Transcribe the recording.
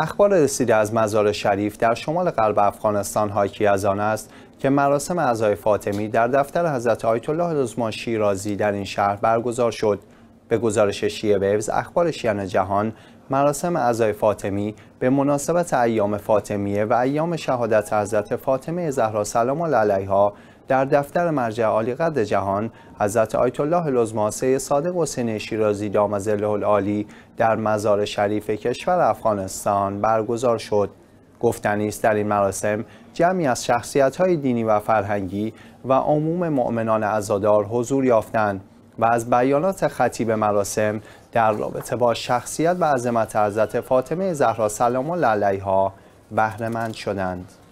اخبار رسیده از مزار شریف در شمال غرب افغانستان حاکی از آن است که مراسم اعضای فاطمی در دفتر حضرت آیت الله رزمان شیرازی در این شهر برگزار شد. به گزارش شیعه ویوز اخبار شیعن جهان مراسم اعضای فاطمی به مناسبت ایام فاطمیه و ایام شهادت حضرت فاطمه زهرا سلام علیها در دفتر مرجع عالی قدر جهان حضرت آیت الله لزما صادق حسین شیرازی دامزله العالی در مزار شریف کشور افغانستان برگزار شد گفتنی است در این مراسم جمعی از شخصیت‌های دینی و فرهنگی و عموم مؤمنان عزادار حضور یافتند و از بیانات خطیب مراسم در رابطه با شخصیت و عظمت حضرت فاطمه زهرا سلام الله علیها بهرهمند شدند